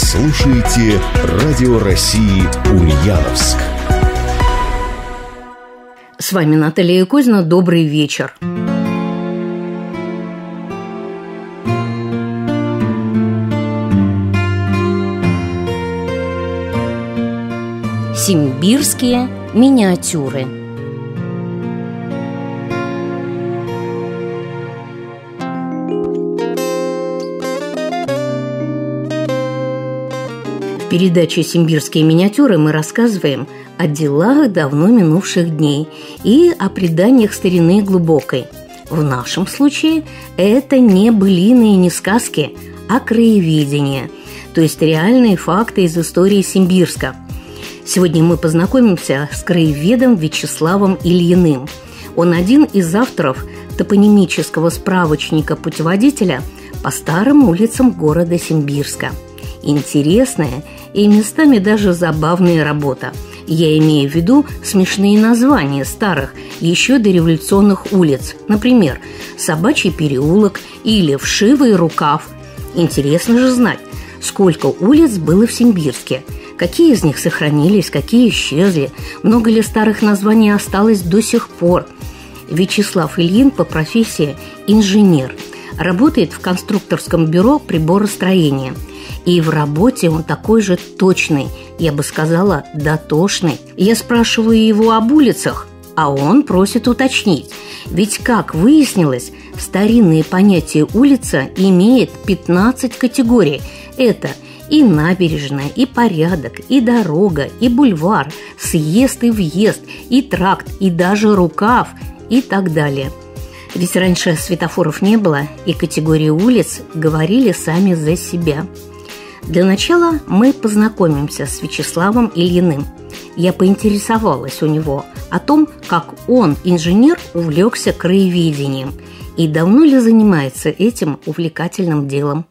слушаете «Радио России Ульяновск». С вами Наталья Якозина. Добрый вечер. Симбирские миниатюры – передаче «Симбирские миниатюры» мы рассказываем о делах давно минувших дней и о преданиях старины глубокой. В нашем случае это не былины и не сказки, а краеведение, то есть реальные факты из истории Симбирска. Сегодня мы познакомимся с краеведом Вячеславом Ильиным. Он один из авторов топонимического справочника путеводителя по старым улицам города Симбирска – интересное и местами даже забавная работа. Я имею в виду смешные названия старых, еще дореволюционных улиц. Например, «Собачий переулок» или «Вшивый рукав». Интересно же знать, сколько улиц было в Симбирске – Какие из них сохранились, какие исчезли? Много ли старых названий осталось до сих пор? Вячеслав Ильин по профессии инженер. Работает в конструкторском бюро приборостроения – и в работе он такой же точный, я бы сказала, дотошный. Я спрашиваю его об улицах, а он просит уточнить. Ведь, как выяснилось, старинное понятие «улица» имеет 15 категорий. Это и набережная, и порядок, и дорога, и бульвар, съезд и въезд, и тракт, и даже рукав, и так далее. Ведь раньше светофоров не было, и категории улиц говорили сами за себя – для начала мы познакомимся с Вячеславом Ильиным. Я поинтересовалась у него о том, как он, инженер, увлекся краеведением и давно ли занимается этим увлекательным делом.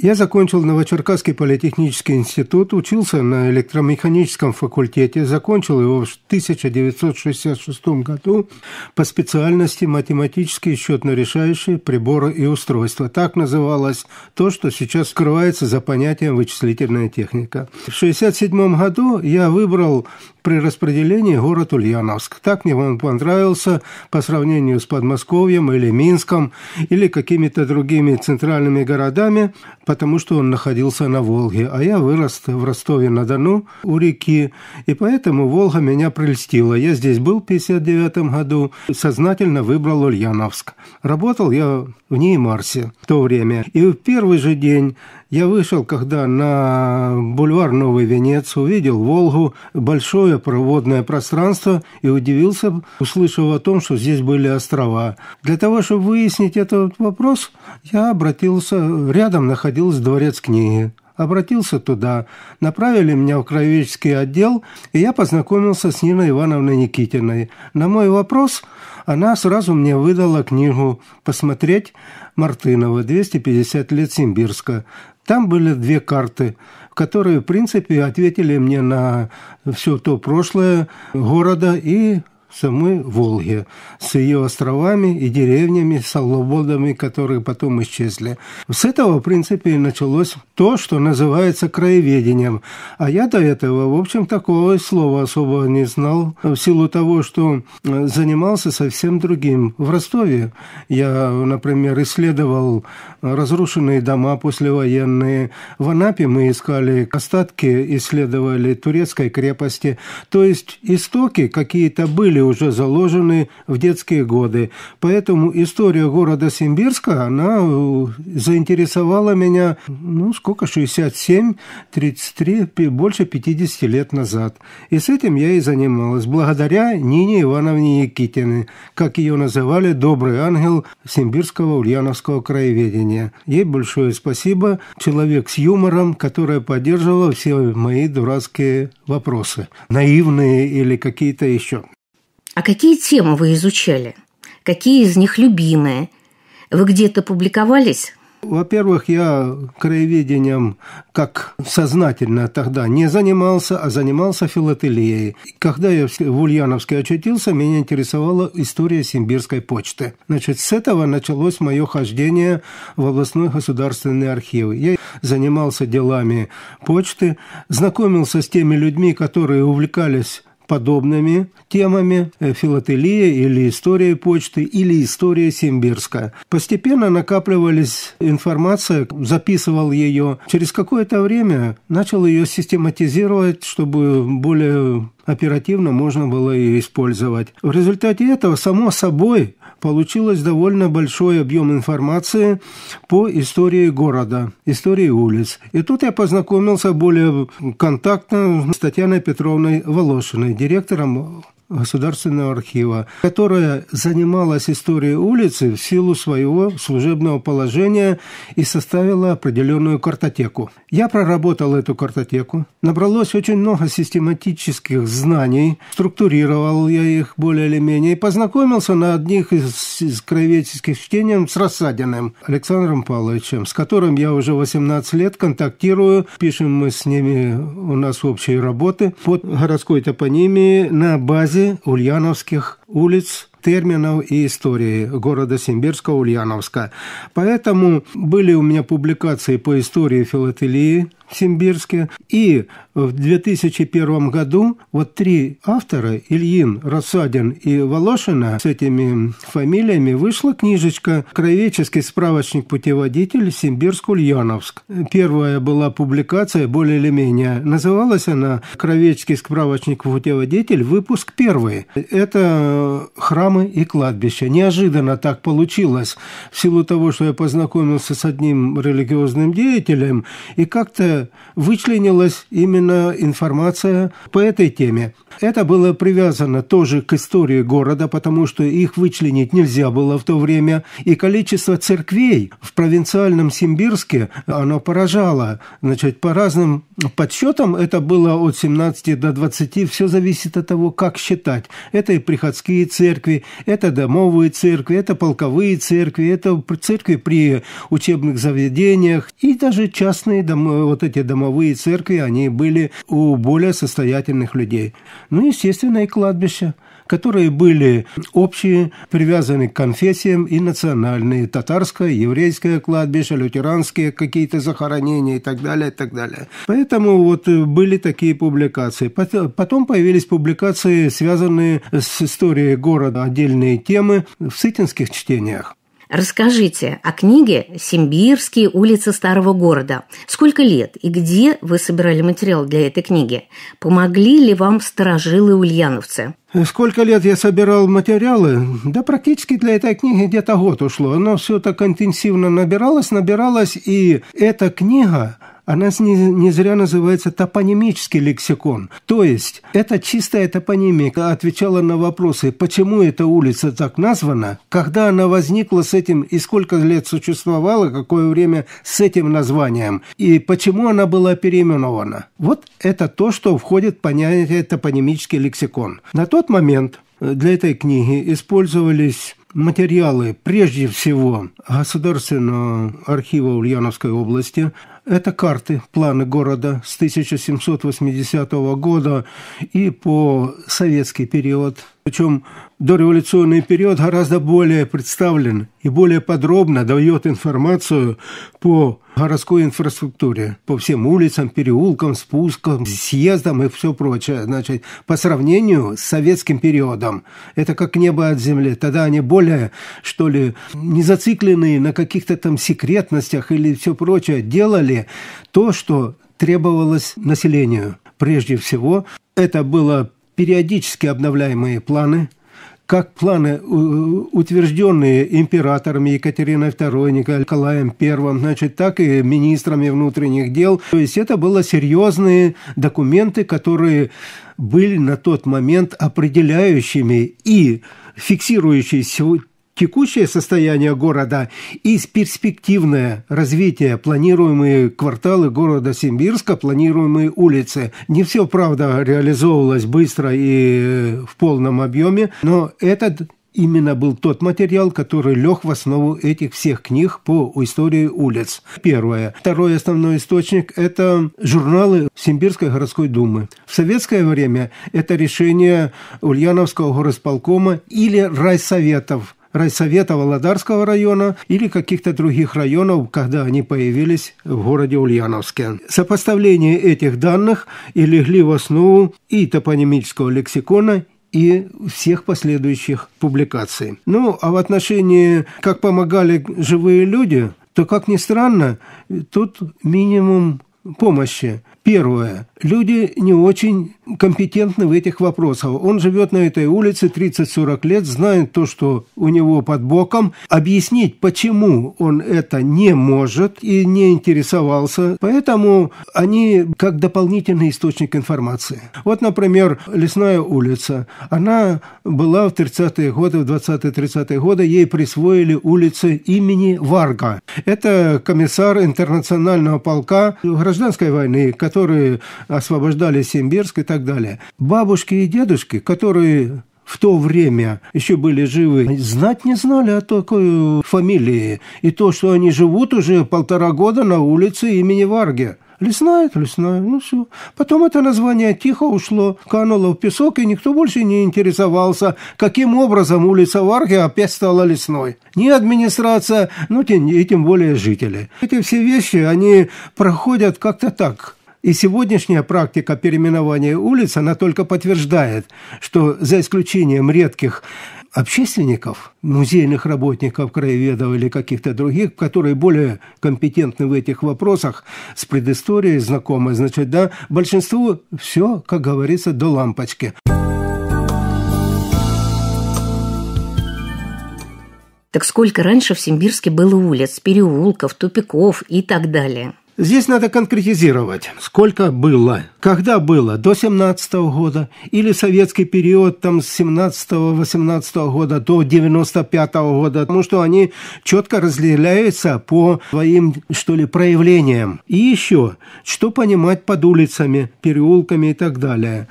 Я закончил Новочеркасский политехнический институт, учился на электромеханическом факультете, закончил его в 1966 году по специальности математические счетно-решающие приборы и устройства. Так называлось то, что сейчас скрывается за понятием вычислительная техника. В 1967 году я выбрал при распределении город Ульяновск. Так мне он понравился по сравнению с Подмосковьем или Минском или какими-то другими центральными городами потому что он находился на Волге, а я вырос в Ростове-на-Дону у реки, и поэтому Волга меня прельстила. Я здесь был в 59 году, сознательно выбрал Ульяновск. Работал я в ней Марсе в то время. И в первый же день я вышел, когда на бульвар Новый Венец увидел Волгу, большое проводное пространство и удивился, услышав о том, что здесь были острова. Для того, чтобы выяснить этот вопрос, я обратился, рядом находился дворец книги обратился туда, направили меня в краеведческий отдел, и я познакомился с Ниной Ивановной Никитиной. На мой вопрос она сразу мне выдала книгу «Посмотреть Мартынова. 250 лет Симбирска». Там были две карты, которые, в принципе, ответили мне на все то прошлое города и самой Волги, с ее островами и деревнями, с слободами, которые потом исчезли. С этого, в принципе, и началось то, что называется краеведением. А я до этого, в общем, такого слова особо не знал, в силу того, что э, занимался совсем другим. В Ростове я, например, исследовал разрушенные дома послевоенные. В Анапе мы искали остатки, исследовали турецкой крепости. То есть истоки какие-то были были уже заложены в детские годы. Поэтому история города Симбирска, она э, заинтересовала меня, ну, сколько, 67, 33, больше 50 лет назад. И с этим я и занималась, благодаря Нине Ивановне Никитиной, как ее называли «добрый ангел» Симбирского ульяновского краеведения. Ей большое спасибо, человек с юмором, которая поддерживала все мои дурацкие вопросы, наивные или какие-то еще. А какие темы вы изучали? Какие из них любимые? Вы где-то публиковались? Во-первых, я краеведением как сознательно тогда не занимался, а занимался филателией. Когда я в Ульяновске очутился, меня интересовала история Симбирской почты. Значит, с этого началось мое хождение в областной государственный архив. Я занимался делами почты, знакомился с теми людьми, которые увлекались подобными темами э, филателия или история почты или история Симбирска. Постепенно накапливались информация, записывал ее. Через какое-то время начал ее систематизировать, чтобы более оперативно можно было и использовать. В результате этого, само собой, получилось довольно большой объем информации по истории города, истории улиц. И тут я познакомился более контактно с Татьяной Петровной Волошиной, директором Государственного архива, которая занималась историей улицы в силу своего служебного положения и составила определенную картотеку. Я проработал эту картотеку, набралось очень много систематических знаний, структурировал я их более или менее и познакомился на одних из, из краеведческих чтений с Рассадиным Александром Павловичем, с которым я уже 18 лет контактирую, пишем мы с ними, у нас общие работы под городской топонимией на базе Ульяновских улиц терминов и истории города Симбирска, Ульяновска. Поэтому были у меня публикации по истории филателии в Симбирске. И в 2001 году вот три автора, Ильин, Рассадин и Волошина, с этими фамилиями, вышла книжечка «Кровеческий справочник путеводитель Симбирск-Ульяновск». Первая была публикация, более или менее. Называлась она «Кровеческий справочник путеводитель. Выпуск первый». Это храм храмы и кладбища. Неожиданно так получилось, в силу того, что я познакомился с одним религиозным деятелем, и как-то вычленилась именно информация по этой теме. Это было привязано тоже к истории города, потому что их вычленить нельзя было в то время, и количество церквей в провинциальном Симбирске, оно поражало. Значит, по разным подсчетам это было от 17 до 20, все зависит от того, как считать. Это и приходские церкви, это домовые церкви, это полковые церкви, это церкви при учебных заведениях и даже частные дом, вот эти домовые церкви, они были у более состоятельных людей. Ну, естественно, и кладбище – которые были общие, привязаны к конфессиям и национальные, татарское, еврейское кладбище, лютеранские какие-то захоронения и так далее, и так далее. Поэтому вот э, были такие публикации. Потом появились публикации, связанные с историей города, отдельные темы в сытинских чтениях. Расскажите о книге «Симбирские улицы старого города». Сколько лет и где вы собирали материал для этой книги? Помогли ли вам старожилы ульяновцы? Сколько лет я собирал материалы? Да практически для этой книги где-то год ушло. Оно все так интенсивно набиралось, набиралось, и эта книга, она не, не зря называется топонимический лексикон. То есть, это чистая топонимика отвечала на вопросы, почему эта улица так названа, когда она возникла с этим и сколько лет существовала, какое время с этим названием, и почему она была переименована. Вот это то, что входит в понятие топонимический лексикон. На тот момент э, для этой книги использовались материалы прежде всего Государственного архива Ульяновской области – это карты, планы города с 1780 года и по советский период – причем дореволюционный период гораздо более представлен и более подробно дает информацию по городской инфраструктуре, по всем улицам, переулкам, спускам, съездам и все прочее. Значит, по сравнению с советским периодом, это как небо от земли. Тогда они более, что ли, не зацикленные на каких-то там секретностях или все прочее, делали то, что требовалось населению. Прежде всего, это было периодически обновляемые планы, как планы, э, утвержденные императорами Екатериной II, Николаем I, значит, так и министрами внутренних дел. То есть это были серьезные документы, которые были на тот момент определяющими и фиксирующие текущее состояние города и перспективное развитие, планируемые кварталы города Симбирска, планируемые улицы. Не все, правда, реализовывалось быстро и э, в полном объеме, но этот именно был тот материал, который лег в основу этих всех книг по истории улиц. Первое. Второй основной источник – это журналы Симбирской городской думы. В советское время это решение Ульяновского горосполкома или райсоветов райсовета Володарского района или каких-то других районов, когда они появились в городе Ульяновске. Сопоставление этих данных и легли в основу и топонимического лексикона, и всех последующих публикаций. Ну, а в отношении, как помогали живые люди, то, как ни странно, тут минимум помощи. Первое. Люди не очень компетентны в этих вопросах. Он живет на этой улице 30-40 лет, знает то, что у него под боком. Объяснить, почему он это не может и не интересовался. Поэтому они как дополнительный источник информации. Вот, например, Лесная улица. Она была в 30-е годы, в 20-30-е годы. Ей присвоили улицы имени Варга. Это комиссар интернационального полка граждан гражданской войны, которые освобождали Симбирск и так далее. Бабушки и дедушки, которые в то время еще были живы, знать не знали о такой фамилии. И то, что они живут уже полтора года на улице имени Варги. Лесная – это лесная, ну все. Потом это название тихо ушло, кануло в песок, и никто больше не интересовался, каким образом улица Варги опять стала лесной. Ни администрация, ну тем, и тем более жители. Эти все вещи, они проходят как-то так – и сегодняшняя практика переименования улиц, она только подтверждает, что за исключением редких общественников, музейных работников, краеведов или каких-то других, которые более компетентны в этих вопросах, с предысторией знакомы, значит, да, большинству все, как говорится, до лампочки. Так сколько раньше в Симбирске было улиц, переулков, тупиков и так далее – Здесь надо конкретизировать, сколько было, когда было, до 17 -го года или советский период там с 17-18 -го года до 95 -го года, потому что они четко разделяются по своим, что ли, проявлениям. И еще, что понимать под улицами, переулками и так далее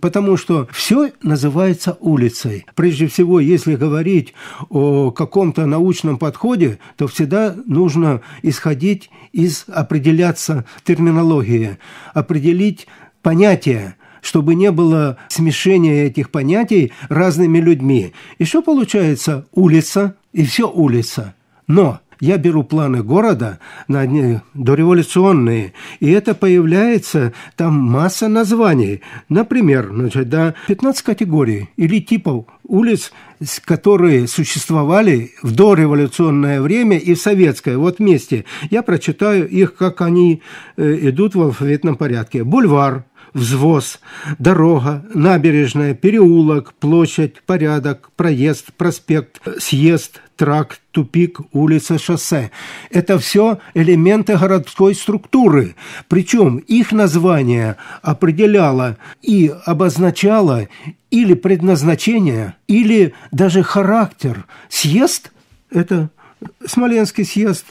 потому что все называется улицей. Прежде всего, если говорить о каком-то научном подходе, то всегда нужно исходить из определяться терминологии, определить понятия, чтобы не было смешения этих понятий разными людьми. И что получается? Улица и все улица. Но я беру планы города на одни дореволюционные, и это появляется там масса названий. Например, значит, да, 15 категорий или типов улиц, которые существовали в дореволюционное время и в советское, вот вместе. Я прочитаю их, как они э, идут в алфавитном порядке. Бульвар, взвоз, дорога, набережная, переулок, площадь, порядок, проезд, проспект, э, съезд, тракт, тупик, улица, шоссе. Это все элементы городской структуры. Причем их название определяло и обозначало или предназначение, или даже характер. Съезд – это Смоленский съезд,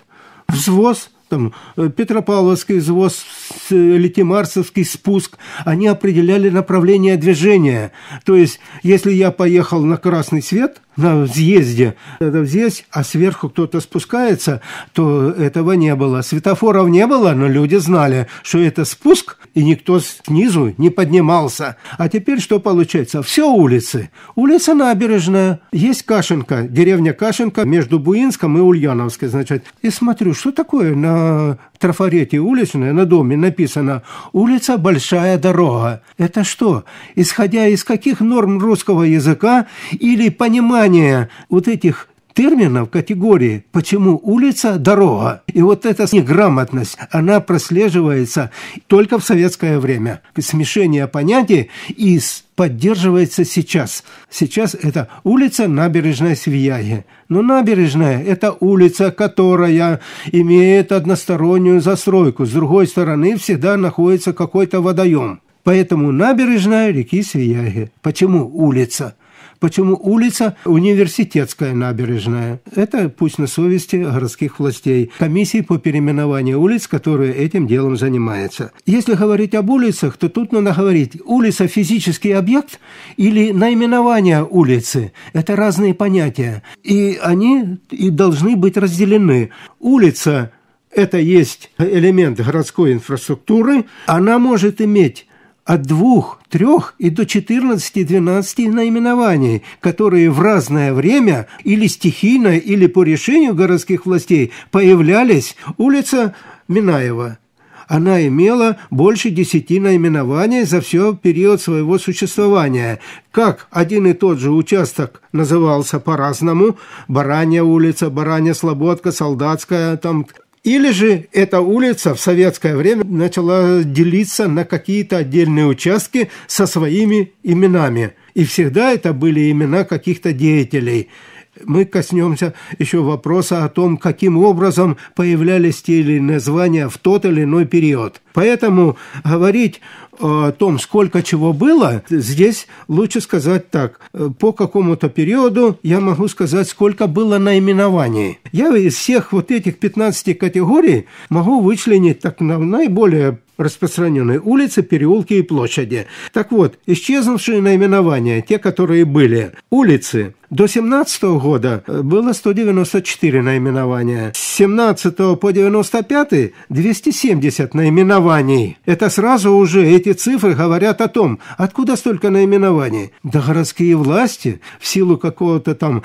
взвоз – там э, Петропавловский извоз, э, Летимарсовский спуск, они определяли направление движения. То есть, если я поехал на красный свет – на взъезде. Это здесь, а сверху кто-то спускается, то этого не было. Светофоров не было, но люди знали, что это спуск, и никто снизу не поднимался. А теперь что получается? Все улицы. Улица набережная. Есть Кашенка, деревня Кашенка между Буинском и Ульяновской, значит. И смотрю, что такое на трафарете уличная, на доме написано «Улица – большая дорога». Это что? Исходя из каких норм русского языка или понимая понимание вот этих терминов, категории, почему улица – дорога. И вот эта неграмотность, она прослеживается только в советское время. Смешение понятий и поддерживается сейчас. Сейчас это улица Набережная Свияги. Но набережная – это улица, которая имеет одностороннюю застройку. С другой стороны всегда находится какой-то водоем. Поэтому набережная реки Свияги. Почему улица? Почему улица Университетская набережная? Это пусть на совести городских властей, комиссии по переименованию улиц, которые этим делом занимаются. Если говорить об улицах, то тут надо говорить, улица – физический объект или наименование улицы – это разные понятия, и они и должны быть разделены. Улица – это есть элемент городской инфраструктуры, она может иметь от двух, трех и до 14-12 наименований, которые в разное время или стихийно, или по решению городских властей появлялись улица Минаева. Она имела больше десяти наименований за все период своего существования. Как один и тот же участок назывался по-разному – Баранья улица, Баранья Слободка, Солдатская, там или же эта улица в советское время начала делиться на какие-то отдельные участки со своими именами. И всегда это были имена каких-то деятелей. Мы коснемся еще вопроса о том, каким образом появлялись те или иные звания в тот или иной период. Поэтому говорить о том, сколько чего было, здесь лучше сказать так. Э, по какому-то периоду я могу сказать, сколько было наименований. Я из всех вот этих 15 категорий могу вычленить так на наиболее распространенные улицы, переулки и площади. Так вот, исчезнувшие наименования, те, которые были. Улицы. До 17 года э, было 194 наименования. С 17 по 95 270 наименований. Это сразу уже эти цифры говорят о том, откуда столько наименований. Да городские власти в силу какого-то там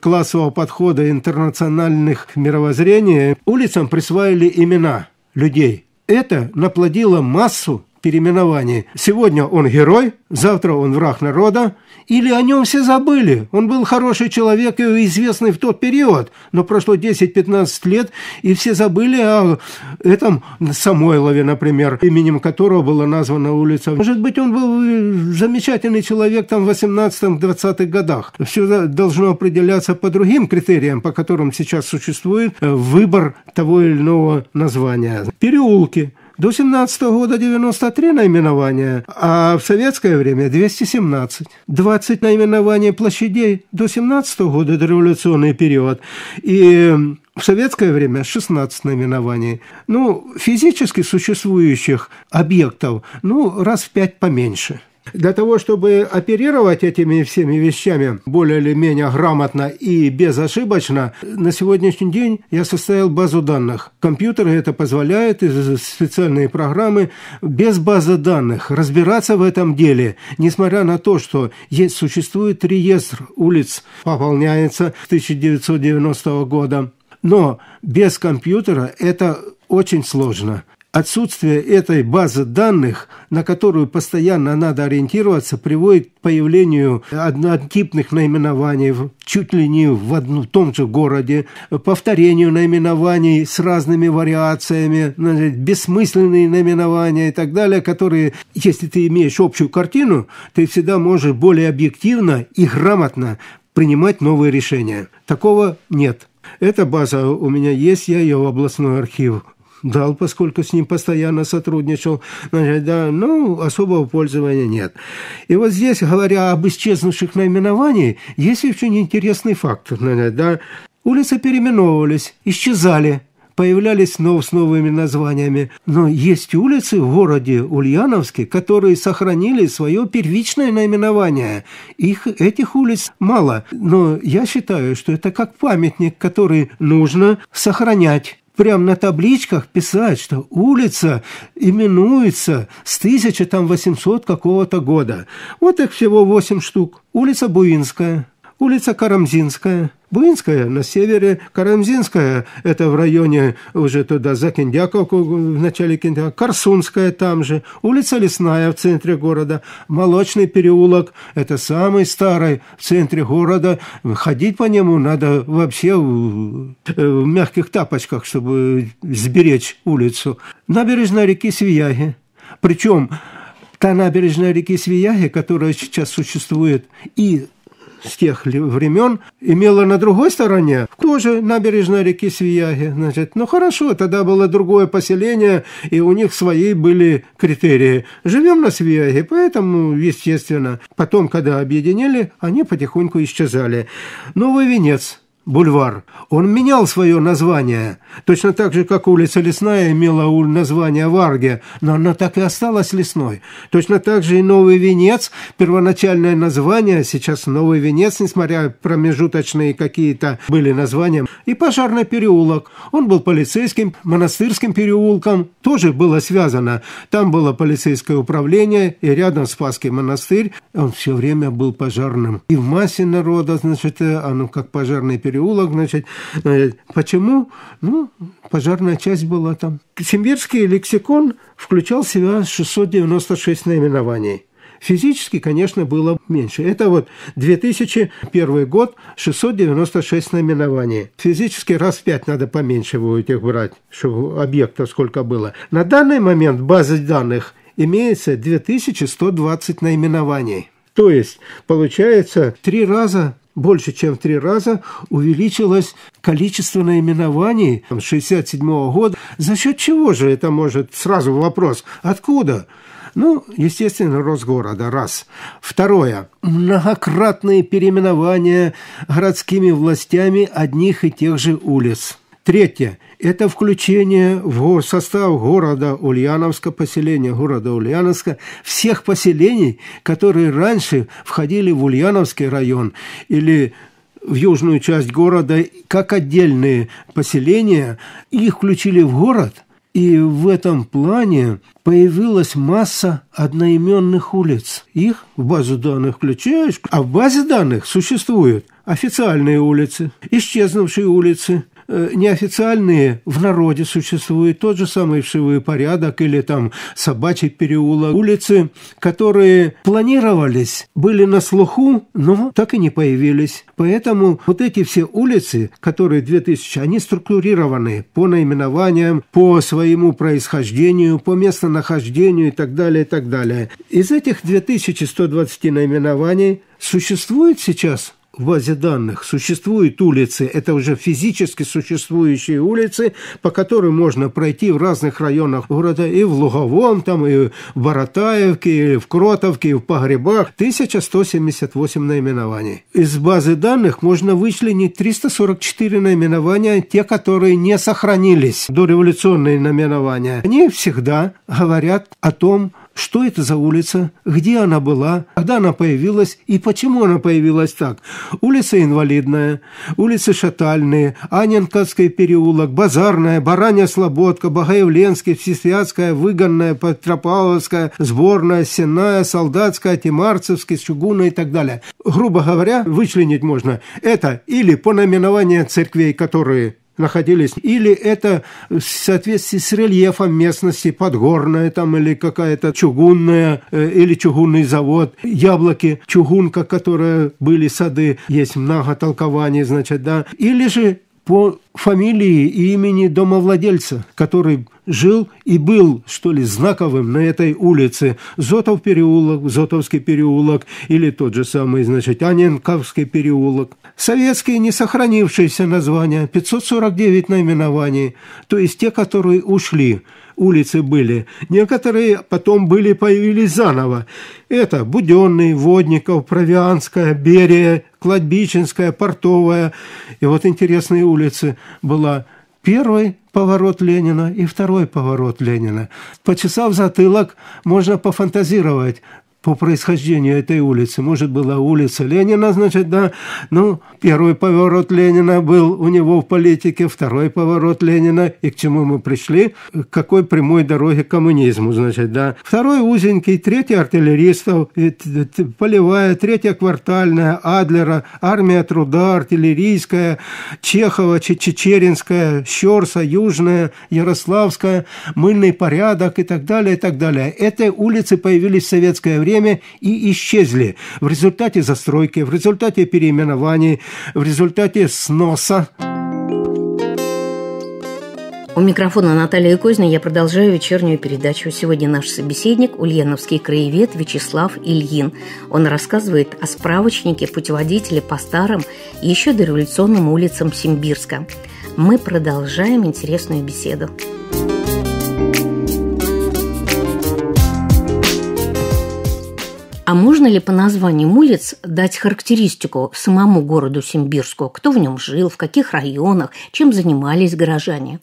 классового подхода интернациональных мировоззрений улицам присваивали имена людей – это наплодило массу переименований. Сегодня он герой, завтра он враг народа, или о нем все забыли. Он был хороший человек и известный в тот период, но прошло 10-15 лет, и все забыли о этом Самойлове, например, именем которого была названа улица. Может быть, он был замечательный человек там в 18-20-х годах. Все должно определяться по другим критериям, по которым сейчас существует э, выбор того или иного названия. Переулки – до 17 -го года 93 наименования, а в советское время 217. 20 наименований площадей до 17 года, до революционный период. И в советское время 16 наименований. Ну, физически существующих объектов, ну, раз в пять поменьше – для того, чтобы оперировать этими всеми вещами более или менее грамотно и безошибочно, на сегодняшний день я составил базу данных. Компьютеры это позволяют, специальные программы без базы данных разбираться в этом деле, несмотря на то, что есть, существует реестр улиц, пополняется с 1990 года. Но без компьютера это очень сложно. Отсутствие этой базы данных, на которую постоянно надо ориентироваться, приводит к появлению однотипных наименований чуть ли не в одном в том же городе, повторению наименований с разными вариациями, бессмысленные наименования и так далее, которые, если ты имеешь общую картину, ты всегда можешь более объективно и грамотно принимать новые решения. Такого нет. Эта база у меня есть, я ее в областной архив дал, поскольку с ним постоянно сотрудничал, значит, да, ну, особого пользования нет. И вот здесь, говоря об исчезнувших наименованиях, есть очень интересный факт. Значит, да. Улицы переименовывались, исчезали, появлялись снова с новыми названиями. Но есть улицы в городе Ульяновске, которые сохранили свое первичное наименование. Их, этих улиц мало, но я считаю, что это как памятник, который нужно сохранять прям на табличках писать, что улица именуется с 1800 какого-то года. Вот их всего 8 штук. Улица Буинская, улица Карамзинская. Буинская на севере, Карамзинская – это в районе уже туда за Киндяковку, в начале Киндяковки, Корсунская там же, улица Лесная в центре города, Молочный переулок – это самый старый в центре города. Ходить по нему надо вообще в, в мягких тапочках, чтобы сберечь улицу. Набережная реки Свияги. Причем та набережная реки Свияги, которая сейчас существует, и с тех времен имела на другой стороне тоже набережная реки Свияги. Значит, ну хорошо, тогда было другое поселение, и у них свои были критерии. Живем на Свияге, поэтому, естественно, потом, когда объединили, они потихоньку исчезали. Новый венец – бульвар. Он менял свое название, точно так же, как улица Лесная имела название Варге, но она так и осталась Лесной. Точно так же и Новый Венец, первоначальное название, сейчас Новый Венец, несмотря промежуточные какие-то были названия, и Пожарный переулок. Он был полицейским, монастырским переулком, тоже было связано. Там было полицейское управление, и рядом Спасский монастырь. Он все время был пожарным. И в массе народа, значит, оно э, а ну, как пожарный переулок, переулок, значит, Почему? Ну, пожарная часть была там. Симбирский лексикон включал в себя 696 наименований. Физически, конечно, было меньше. Это вот 2001 год, 696 наименований. Физически раз в пять надо поменьше у этих брать, чтобы объектов сколько было. На данный момент базы данных имеется 2120 наименований. То есть, получается, три раза больше чем в три раза увеличилось количество наименований 1967 года. За счет чего же это может? Сразу вопрос. Откуда? Ну, естественно, рост города, раз. Второе. Многократные переименования городскими властями одних и тех же улиц. Третье – это включение в состав города Ульяновска, поселения города Ульяновска, всех поселений, которые раньше входили в Ульяновский район или в южную часть города как отдельные поселения, их включили в город, и в этом плане появилась масса одноименных улиц. Их в базу данных включаешь, а в базе данных существуют официальные улицы, исчезнувшие улицы, Э, неофициальные в народе существуют, тот же самый вшивый порядок или там собачий переулок, улицы, которые планировались, были на слуху, но так и не появились. Поэтому вот эти все улицы, которые 2000, они структурированы по наименованиям, по своему происхождению, по местонахождению и так далее, и так далее. Из этих 2120 наименований существует сейчас в базе данных существуют улицы, это уже физически существующие улицы, по которым можно пройти в разных районах города, и в Луговом, там, и в Боротаевке, и в Кротовке, и в Погребах, 1178 наименований. Из базы данных можно вычленить 344 наименования, те, которые не сохранились, дореволюционные наименования. Они всегда говорят о том, что это за улица, где она была, когда она появилась и почему она появилась так. Улица Инвалидная, улицы Шатальные, Анинкадский переулок, Базарная, Баранья Слободка, Багаевленский, Всесвятская, Выгонная, Петропавловская, Сборная, Сенная, Солдатская, Тимарцевская, Чугуна и так далее. Грубо говоря, вычленить можно. Это или по наименованию церквей, которые находились. Или это в соответствии с рельефом местности, подгорная там или какая-то чугунная, э, или чугунный завод, яблоки, чугунка, которые были сады, есть много толкований, значит, да. Или же по фамилии и имени домовладельца, который жил и был, что ли, знаковым на этой улице. Зотов переулок, Зотовский переулок или тот же самый, значит, Аненковский переулок. Советские не сохранившиеся названия, 549 наименований, то есть те, которые ушли, улицы были. Некоторые потом были, появились заново. Это Буденный, Водников, Провианская, Берия, Кладбищенская, Портовая. И вот интересные улицы была Первый поворот Ленина и второй поворот Ленина. Почесав затылок, можно пофантазировать, по происхождению этой улицы. Может, была улица Ленина, значит, да. Ну, первый поворот Ленина был у него в политике, второй поворот Ленина. И к чему мы пришли? К какой прямой дороге к коммунизму, значит, да. Второй узенький, третий артиллеристов, э, полевая, третья квартальная, Адлера, армия труда, артиллерийская, Чехова, Чечеринская, Щерса, Южная, Ярославская, мыльный порядок и так далее, и так далее. Эти улицы появились в советское время время и исчезли в результате застройки, в результате переименований, в результате сноса. У микрофона Наталья Козина я продолжаю вечернюю передачу. Сегодня наш собеседник – ульяновский краевед Вячеслав Ильин. Он рассказывает о справочнике путеводителя по старым и еще дореволюционным улицам Симбирска. Мы продолжаем интересную беседу. А можно ли по названиям улиц дать характеристику самому городу Симбирску? Кто в нем жил, в каких районах, чем занимались горожане?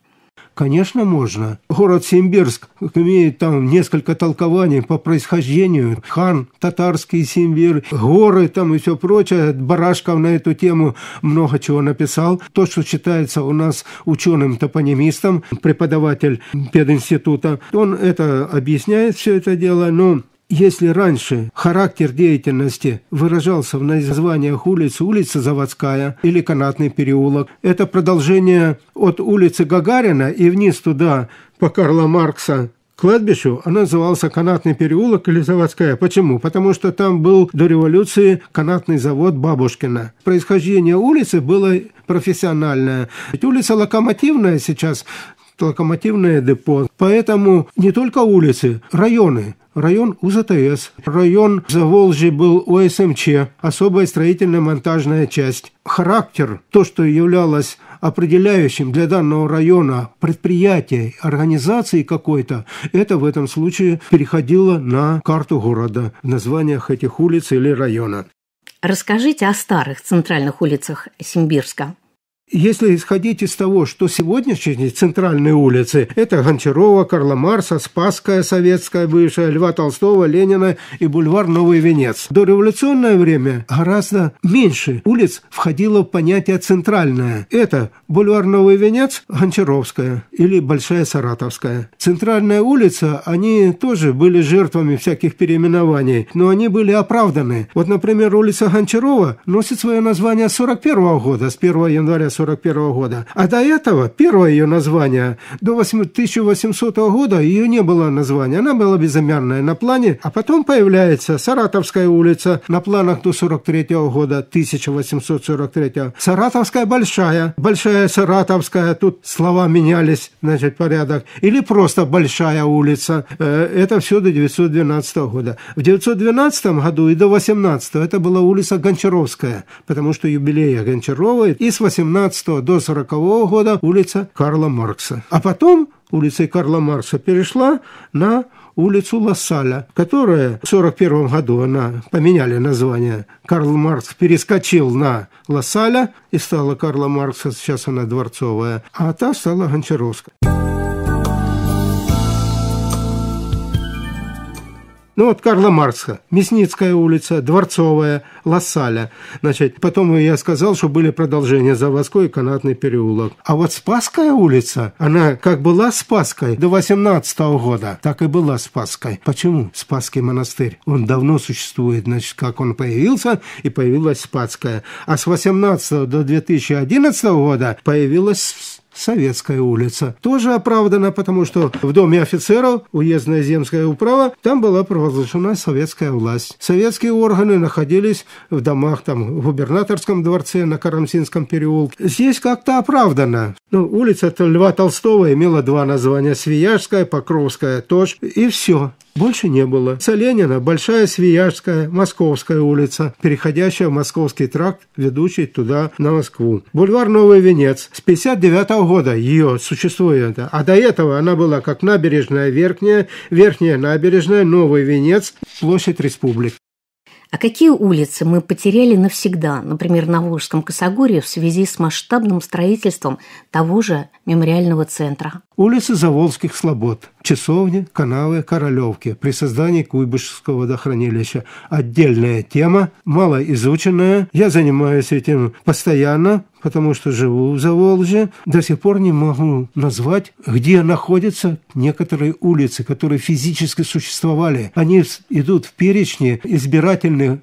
Конечно, можно. Город Симбирск имеет там несколько толкований по происхождению. Хан, татарский Симбир, горы там и все прочее. Барашков на эту тему много чего написал. То, что считается у нас ученым-топонимистом, преподаватель пединститута, он это объясняет все это дело, но если раньше характер деятельности выражался в названиях улиц, улица Заводская или Канатный переулок, это продолжение от улицы Гагарина и вниз туда по Карла Маркса кладбищу, она назывался Канатный переулок или Заводская. Почему? Потому что там был до революции канатный завод Бабушкина. Происхождение улицы было профессиональное. Ведь улица Локомотивная сейчас локомотивное депо. Поэтому не только улицы, районы район УЗТС, район Заволжья был ОСМЧ, особая строительно-монтажная часть. Характер, то, что являлось определяющим для данного района предприятия, организации какой-то, это в этом случае переходило на карту города в названиях этих улиц или района. Расскажите о старых центральных улицах Симбирска. Если исходить из того, что сегодняшние центральные улицы – это Гончарова, Карла Марса, Спасская, Советская Высшая, Льва Толстого, Ленина и бульвар Новый Венец. До революционное время гораздо меньше улиц входило в понятие центральная. Это бульвар Новый Венец, Гончаровская или Большая Саратовская. Центральная улица, они тоже были жертвами всяких переименований, но они были оправданы. Вот, например, улица Гончарова носит свое название с 41 года, с 1 января 1941 года. А до этого, первое ее название, до 1800 года ее не было названия, она была безымянная на плане, а потом появляется Саратовская улица на планах до 43 года, 1843. Саратовская большая, большая Саратовская, тут слова менялись, значит, порядок. Или просто большая улица. Э, это все до 912 года. В 912 году и до 18 это была улица Гончаровская, потому что юбилея Гончарова и с 18 19 до 40 года улица Карла Маркса. А потом улица Карла Маркса перешла на улицу Лассаля, которая в 1941 году она поменяли название. Карл Маркс перескочил на Лассаля и стала Карла Маркса, сейчас она Дворцовая, а та стала Гончаровская. Ну вот Карла Маркса, Мясницкая улица, Дворцовая, Лассаля. Значит, потом я сказал, что были продолжения Заводской и Канатный переулок. А вот Спасская улица, она как была Спасской до 18 -го года, так и была Спаской. Почему Спасский монастырь? Он давно существует, значит, как он появился, и появилась Спасская. А с 18 до 2011 года появилась Советская улица. Тоже оправдана, потому что в Доме офицеров уездная земская управа, там была провозглашена советская власть. Советские органы находились в домах, там, в губернаторском дворце на Карамсинском переулке. Здесь как-то оправдано. Ну, улица Льва Толстого имела два названия – Свияжская, Покровская, тоже, и все больше не было. Соленина – Большая Свияжская, Московская улица, переходящая в Московский тракт, ведущий туда, на Москву. Бульвар Новый Венец. С 59 года ее существует. А до этого она была как набережная Верхняя, Верхняя набережная, Новый Венец, площадь Республики. А какие улицы мы потеряли навсегда, например, на Волжском Косогоре в связи с масштабным строительством того же мемориального центра? Улицы Заволжских слобод, часовни, каналы, королевки при создании Куйбышевского водохранилища. Отдельная тема, малоизученная. Я занимаюсь этим постоянно, потому что живу в Заволжье. До сих пор не могу назвать, где находятся некоторые улицы, которые физически существовали. Они идут в перечне избирательных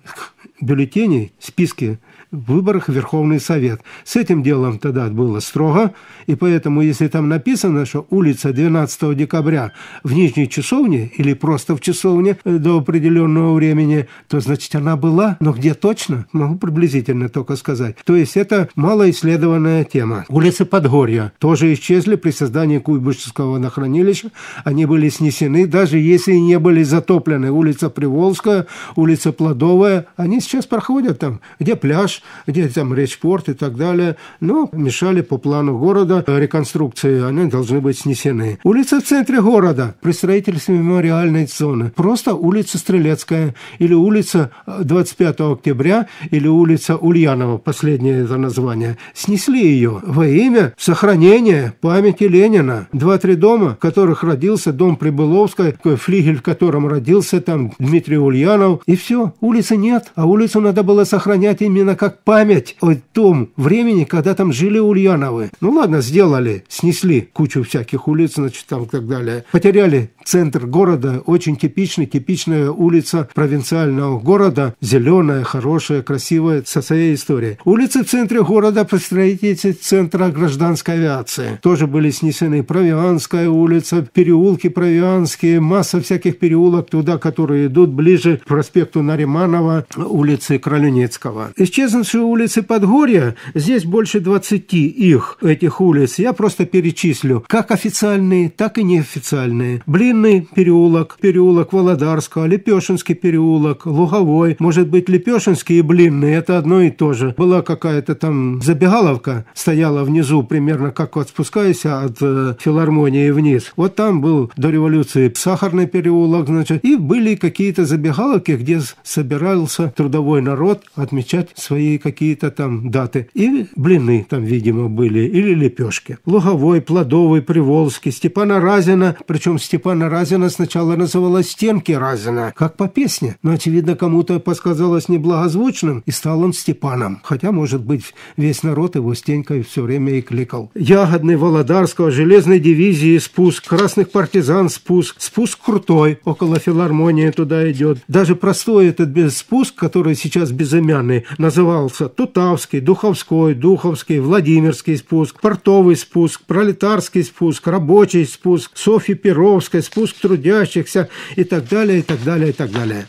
бюллетеней, списки в выборах в Верховный Совет. С этим делом тогда было строго, и поэтому, если там написано, что улица 12 декабря в Нижней Часовне или просто в Часовне э, до определенного времени, то, значит, она была, но где точно, могу приблизительно только сказать. То есть это малоисследованная тема. Улицы Подгорья тоже исчезли при создании Куйбышевского нахранилища, Они были снесены, даже если не были затоплены. Улица Приволжская, улица Плодовая, они сейчас проходят там, где пляж, где там речпорт и так далее, но мешали по плану города реконструкции, они должны быть снесены. Улица в центре города при строительстве мемориальной зоны, просто улица Стрелецкая или улица 25 э, октября или улица Ульянова, последнее это название, снесли ее во имя сохранения памяти Ленина. Два-три дома, в которых родился дом Прибыловской, флигель, в котором родился там Дмитрий Ульянов, и все, улицы нет, а улицу надо было сохранять именно как как память о том времени, когда там жили Ульяновы. Ну ладно, сделали, снесли кучу всяких улиц, значит, там и так далее. Потеряли центр города, очень типичный, типичная улица провинциального города, зеленая, хорошая, красивая, со своей историей. Улицы в центре города по строительству центра гражданской авиации. Тоже были снесены Провианская улица, переулки Провианские, масса всяких переулок туда, которые идут ближе к проспекту Нариманова, улицы Кролюницкого. Исчезли станцию улицы Подгорья, здесь больше 20 их, этих улиц, я просто перечислю, как официальные, так и неофициальные. Блинный переулок, переулок Володарского, Лепешинский переулок, Луговой, может быть, Лепешинский и Блинный, это одно и то же. Была какая-то там забегаловка, стояла внизу, примерно как вот спускайся от э, филармонии вниз. Вот там был до революции сахарный переулок, значит, и были какие-то забегаловки, где собирался трудовой народ отмечать свои и какие-то там даты. И блины там, видимо, были, или лепешки. Луговой, Плодовый, Приволжский, Степана Разина. Причем Степана Разина сначала называла «Стенки Разина», как по песне. Но, очевидно, кому-то подсказалось неблагозвучным, и стал он Степаном. Хотя, может быть, весь народ его Стенькой все время и кликал. Ягодный, Володарского, Железной дивизии спуск, Красных партизан спуск, спуск крутой, около филармонии туда идет. Даже простой этот без спуск, который сейчас безымянный, называется открывался Тутавский, Духовской, Духовский, Владимирский спуск, Портовый спуск, Пролетарский спуск, Рабочий спуск, Софья Перовской, спуск трудящихся и так далее, и так далее, и так далее.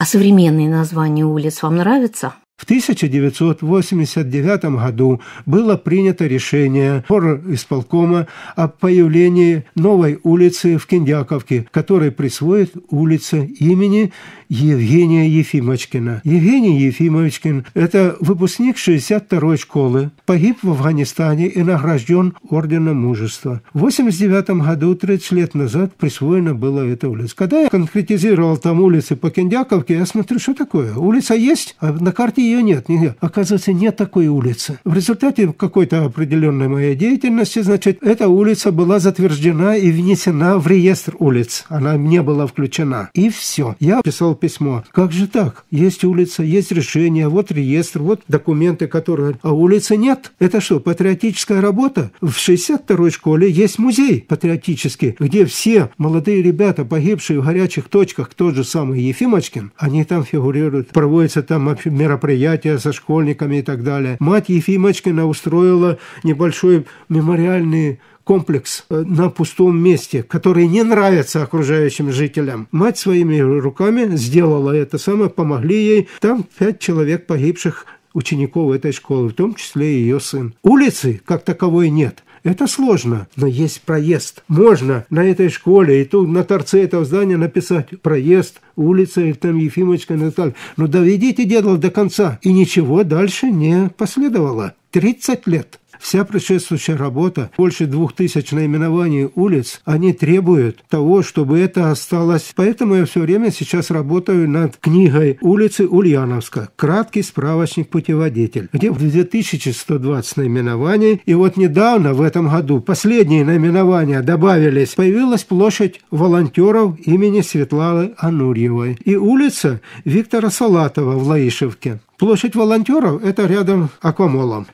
А современные названия улиц вам нравятся? В 1989 году было принято решение исполкома о появлении новой улицы в Киндяковке, которой присвоит улица имени Евгения Ефимочкина. Евгений Ефимовичкин – это выпускник 62-й школы, погиб в Афганистане и награжден Орденом Мужества. В 89 году, 30 лет назад, присвоена была эта улица. Когда я конкретизировал там улицы по Киндяковке, я смотрю, что такое? Улица есть, а на карте ее нет. Нигде. Оказывается, нет такой улицы. В результате какой-то определенной моей деятельности, значит, эта улица была затверждена и внесена в реестр улиц. Она не была включена. И все. Я писал письмо. Как же так? Есть улица, есть решение, вот реестр, вот документы, которые... А улицы нет. Это что, патриотическая работа? В 62-й школе есть музей патриотический, где все молодые ребята, погибшие в горячих точках, тот же самый Ефимочкин, они там фигурируют. Проводятся там мероприятия со школьниками и так далее. Мать Ефимочкина устроила небольшой мемориальный комплекс э, на пустом месте, которые не нравятся окружающим жителям. Мать своими руками сделала это самое, помогли ей. Там пять человек погибших учеников этой школы, в том числе и ее сын. Улицы как таковой нет. Это сложно, но есть проезд. Можно на этой школе и тут на торце этого здания написать проезд, улица или там Ефимочка и так Но доведите дело до конца. И ничего дальше не последовало. 30 лет. Вся предшествующая работа, больше двух тысяч наименований улиц, они требуют того, чтобы это осталось. Поэтому я все время сейчас работаю над книгой улицы Ульяновска «Краткий справочник-путеводитель», где 2120 наименований. И вот недавно, в этом году, последние наименования добавились. Появилась площадь волонтеров имени Светланы Анурьевой и улица Виктора Салатова в Лаишевке. Площадь волонтеров – это рядом аквамолом.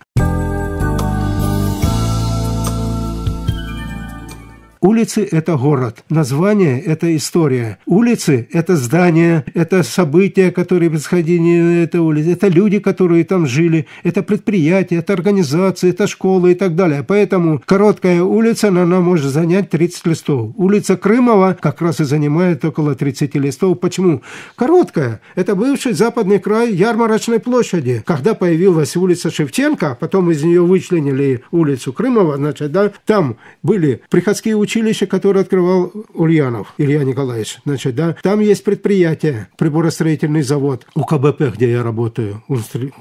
Улицы – это город, название – это история. Улицы – это здания, это события, которые происходили на этой улице, это люди, которые там жили, это предприятия, это организации, это школы и так далее. Поэтому короткая улица, она, может занять 30 листов. Улица Крымова как раз и занимает около 30 листов. Почему? Короткая. Это бывший западный край ярмарочной площади. Когда появилась улица Шевченко, а потом из нее вычленили улицу Крымова, значит, да, там были приходские учения, училище, которое открывал Ульянов Илья Николаевич. Значит, да, там есть предприятие, приборостроительный завод у КБП, где я работаю,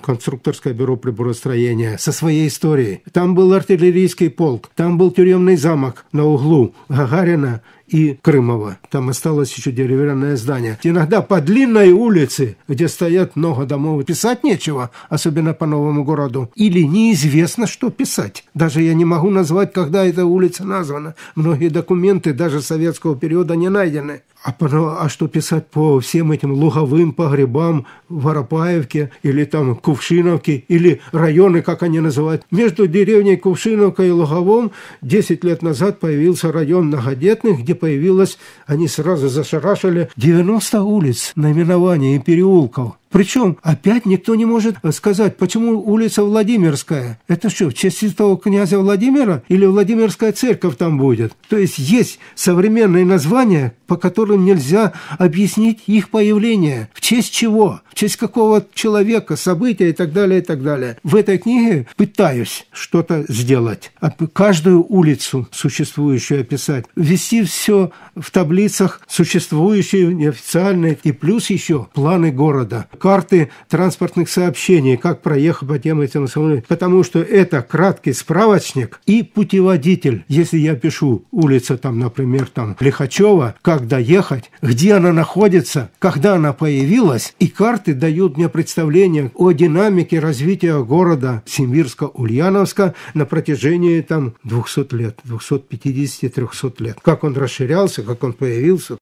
конструкторское бюро приборостроения, со своей историей. Там был артиллерийский полк, там был тюремный замок на углу Гагарина и Крымова. Там осталось еще деревянное здание. Иногда по длинной улице, где стоят много домов, писать нечего, особенно по новому городу. Или неизвестно, что писать. Даже я не могу назвать, когда эта улица названа. Многие документы даже советского периода не найдены. А, а что писать по всем этим луговым погребам в Арапаевке или там Кувшиновке или районы, как они называют. Между деревней Кувшиновка и Луговом 10 лет назад появился район Многодетных, где книге появилась, они сразу зашарашили 90 улиц, наименований и переулков. Причем опять никто не может э, сказать, почему улица Владимирская. Это что, в честь святого князя Владимира или Владимирская церковь там будет? То есть есть современные названия, по которым нельзя объяснить их появление. В честь чего? В честь какого человека, события и так далее, и так далее. В этой книге пытаюсь что-то сделать. Каждую улицу существующую описать. Вести все в таблицах существующие неофициальные, и плюс еще планы города, карты транспортных сообщений, как проехать по тем этим самым, потому что это краткий справочник и путеводитель. Если я пишу улица там, например, там Лихачева, как доехать, где она находится, когда она появилась, и карты дают мне представление о динамике развития города Симбирска-Ульяновска на протяжении там 200 лет, 250-300 лет, как он расширялся, как он появился.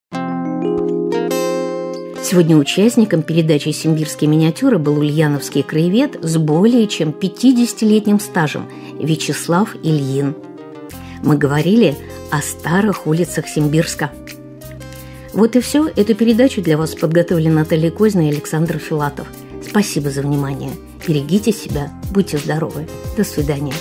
Сегодня участником передачи «Симбирские миниатюры» был ульяновский краевед с более чем 50-летним стажем Вячеслав Ильин. Мы говорили о старых улицах Симбирска. Вот и все. Эту передачу для вас подготовили Наталья Козина и Александр Филатов. Спасибо за внимание. Берегите себя, будьте здоровы. До свидания.